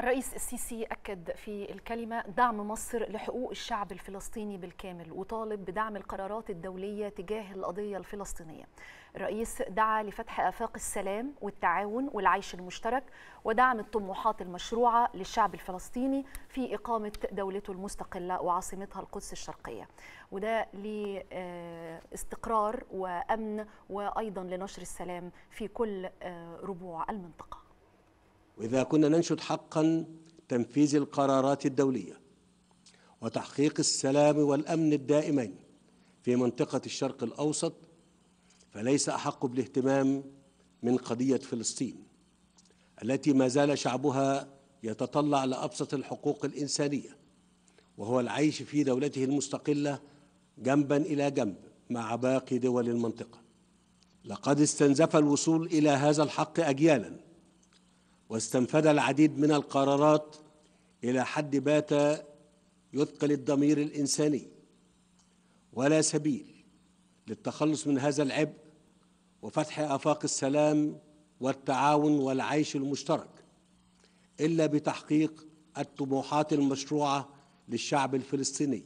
الرئيس السيسي أكد في الكلمة دعم مصر لحقوق الشعب الفلسطيني بالكامل وطالب بدعم القرارات الدولية تجاه القضية الفلسطينية الرئيس دعا لفتح آفاق السلام والتعاون والعيش المشترك ودعم الطموحات المشروعة للشعب الفلسطيني في إقامة دولته المستقلة وعاصمتها القدس الشرقية وده لاستقرار وأمن وأيضا لنشر السلام في كل آه، ربوع المنطقة وإذا كنا ننشد حقا تنفيذ القرارات الدولية وتحقيق السلام والأمن الدائمين في منطقة الشرق الأوسط فليس أحق بالاهتمام من قضية فلسطين التي ما زال شعبها يتطلع لأبسط الحقوق الإنسانية وهو العيش في دولته المستقلة جنبا إلى جنب مع باقي دول المنطقة لقد استنزف الوصول إلى هذا الحق أجيالاً واستنفذ العديد من القرارات إلى حد بات يثقل الضمير الإنساني ولا سبيل للتخلص من هذا العبء وفتح آفاق السلام والتعاون والعيش المشترك إلا بتحقيق الطموحات المشروعة للشعب الفلسطيني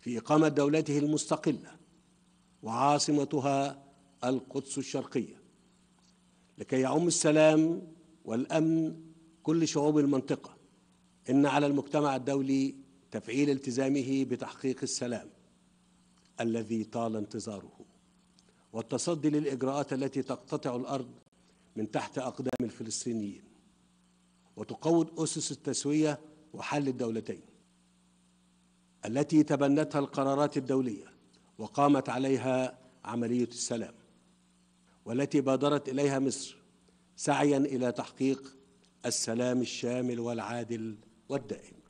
في إقامة دولته المستقلة وعاصمتها القدس الشرقية لكي يعم السلام والأمن كل شعوب المنطقة إن على المجتمع الدولي تفعيل التزامه بتحقيق السلام الذي طال انتظاره والتصدي للإجراءات التي تقتطع الأرض من تحت أقدام الفلسطينيين وتقوض أسس التسوية وحل الدولتين التي تبنتها القرارات الدولية وقامت عليها عملية السلام والتي بادرت إليها مصر سعيا الى تحقيق السلام الشامل والعادل والدائم